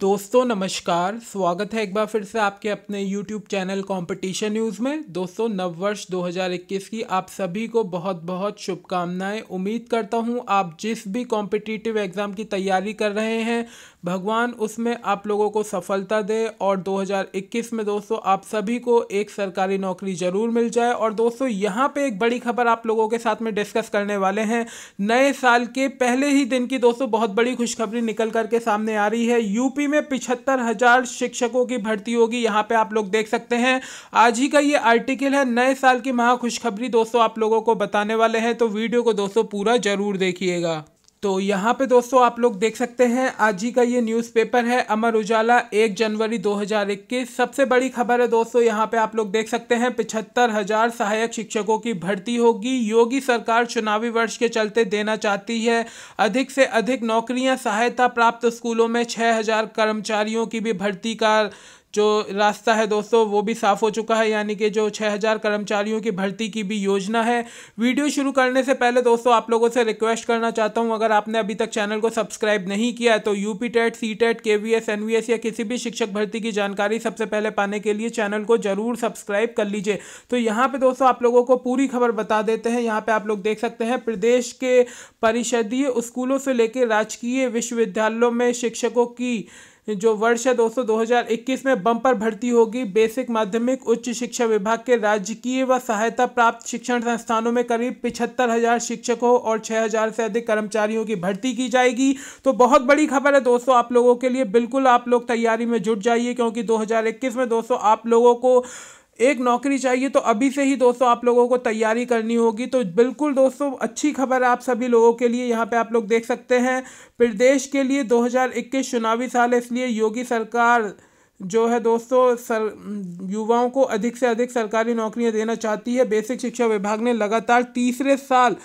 दोस्तों नमस्कार स्वागत है एक बार फिर से आपके अपने YouTube चैनल कंपटीशन न्यूज़ में दोस्तों नववर्ष 2021 की आप सभी को बहुत बहुत शुभकामनाएं उम्मीद करता हूं आप जिस भी कॉम्पिटिटिव एग्ज़ाम की तैयारी कर रहे हैं भगवान उसमें आप लोगों को सफलता दे और 2021 में दोस्तों आप सभी को एक सरकारी नौकरी ज़रूर मिल जाए और दोस्तों यहाँ पर एक बड़ी खबर आप लोगों के साथ में डिस्कस करने वाले हैं नए साल के पहले ही दिन की दोस्तों बहुत बड़ी खुशखबरी निकल करके सामने आ रही है यूपी यूपी में पिछहत्तर हजार शिक्षकों की भर्ती होगी यहाँ पे आप लोग देख सकते हैं आज ही का ये आर्टिकल है नए साल की महा खुशखबरी दोस्तों आप लोगों को बताने वाले हैं तो वीडियो को दोस्तों पूरा जरूर देखिएगा तो यहाँ पे दोस्तों आप लोग देख सकते हैं आज ही का ये न्यूज़पेपर है अमर उजाला एक जनवरी 2021 सबसे बड़ी खबर है दोस्तों यहाँ पे आप लोग देख सकते हैं पिछहत्तर हजार सहायक शिक्षकों की भर्ती होगी योगी सरकार चुनावी वर्ष के चलते देना चाहती है अधिक से अधिक नौकरियां सहायता प्राप्त स्कूलों में छः कर्मचारियों की भी भर्ती का जो रास्ता है दोस्तों वो भी साफ़ हो चुका है यानी कि जो 6000 कर्मचारियों की भर्ती की भी योजना है वीडियो शुरू करने से पहले दोस्तों आप लोगों से रिक्वेस्ट करना चाहता हूँ अगर आपने अभी तक चैनल को सब्सक्राइब नहीं किया है तो U P TET C TET K V S N V S या किसी भी शिक्षक भर्ती की जानकारी सबसे पहले पाने के लिए चैनल को ज़रूर सब्सक्राइब कर लीजिए तो यहाँ पर दोस्तों आप लोगों को पूरी खबर बता देते हैं यहाँ पर आप लोग देख सकते हैं प्रदेश के परिषदीय स्कूलों से लेकर राजकीय विश्वविद्यालयों में शिक्षकों की जो वर्ष है दोस्तों 2021 में बम्पर भर्ती होगी बेसिक माध्यमिक उच्च शिक्षा विभाग के राजकीय व सहायता प्राप्त शिक्षण संस्थानों में करीब पिछहत्तर हजार शिक्षकों और 6000 से अधिक कर्मचारियों की भर्ती की जाएगी तो बहुत बड़ी खबर है दोस्तों आप लोगों के लिए बिल्कुल आप लोग तैयारी में जुट जाइए क्योंकि दो में दोस्तों आप लोगों को एक नौकरी चाहिए तो अभी से ही दोस्तों आप लोगों को तैयारी करनी होगी तो बिल्कुल दोस्तों अच्छी खबर आप सभी लोगों के लिए यहाँ पे आप लोग देख सकते हैं प्रदेश के लिए 2021 चुनावी साल है इसलिए योगी सरकार जो है दोस्तों सर युवाओं को अधिक से अधिक सरकारी नौकरियाँ देना चाहती है बेसिक शिक्षा विभाग ने लगातार तीसरे साल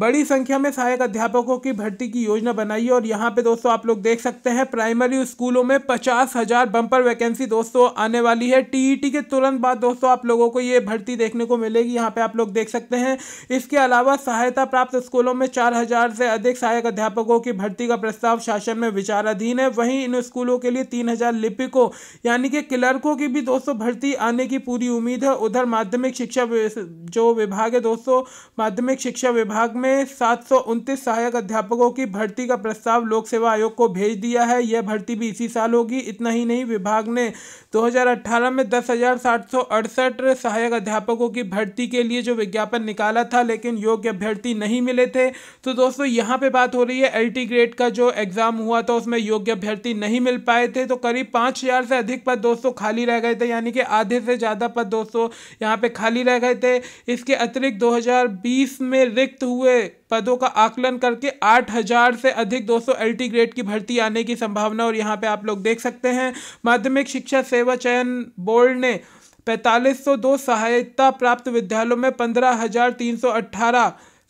बड़ी संख्या में सहायक अध्यापकों की भर्ती की योजना बनाई है और यहाँ पे दोस्तों आप लोग देख सकते हैं प्राइमरी स्कूलों में पचास हजार बंपर वैकेंसी दोस्तों आने वाली है टीईटी e के तुरंत बाद दोस्तों आप लोगों को ये भर्ती देखने को मिलेगी यहाँ पे आप लोग देख सकते हैं इसके अलावा सहायता प्राप्त स्कूलों में चार हजार से अधिक सहायक अध्यापकों की भर्ती का प्रस्ताव शासन में विचाराधीन है वहीं इन स्कूलों के लिए तीन हजार लिपिकों यानी कि क्लर्कों की भी दोस्तों भर्ती आने की पूरी उम्मीद है उधर माध्यमिक शिक्षा जो विभाग है दोस्तों माध्यमिक शिक्षा विभाग में सात सहायक अध्यापकों की भर्ती का प्रस्ताव लोक सेवा आयोग को भेज दिया है यह भर्ती भी इसी साल होगी इतना ही नहीं विभाग ने 2018 में दस सहायक अध्यापकों की भर्ती के लिए जो विज्ञापन निकाला था लेकिन योग्य अभ्यर्थी नहीं मिले थे तो दोस्तों यहाँ पे बात हो रही है एल ग्रेड का जो एग्ज़ाम हुआ था उसमें योग्य अभ्यर्थी नहीं मिल पाए थे तो करीब पाँच हज़ार से अधिक पद दोस्तों खाली रह गए थे यानी कि आधे से ज़्यादा पद दोस्तों यहाँ पे खाली रह गए थे इसके अतिरिक्त 2020 में रिक्त हुए पदों का आकलन करके 8000 से अधिक 200 एल ग्रेड की भर्ती आने की संभावना और यहाँ पे आप लोग देख सकते हैं माध्यमिक शिक्षा सेवा चयन बोर्ड ने पैंतालीस सौ दो सहायता प्राप्त विद्यालयों में पंद्रह हजार तीन सौ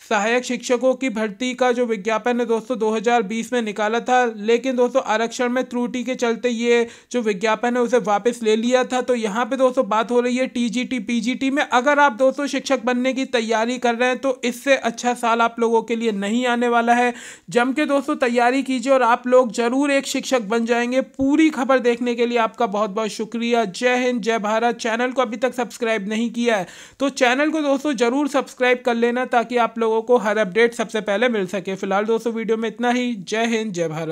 सहायक शिक्षकों की भर्ती का जो विज्ञापन है दोस्तों 2020 में निकाला था लेकिन दोस्तों आरक्षण में त्रुटि के चलते ये जो विज्ञापन है उसे वापस ले लिया था तो यहाँ पे दोस्तों बात हो रही है टीजीटी पीजीटी में अगर आप दोस्तों शिक्षक बनने की तैयारी कर रहे हैं तो इससे अच्छा साल आप लोगों के लिए नहीं आने वाला है जम के दोस्तों तैयारी कीजिए और आप लोग जरूर एक शिक्षक बन जाएंगे पूरी खबर देखने के लिए आपका बहुत बहुत शुक्रिया जय हिंद जय भारत चैनल को अभी तक सब्सक्राइब नहीं किया है तो चैनल को दोस्तों जरूर सब्सक्राइब कर लेना ताकि आप लोग लोगों को हर अपडेट सबसे पहले मिल सके फिलहाल दोस्तों वीडियो में इतना ही जय हिंद जय भारत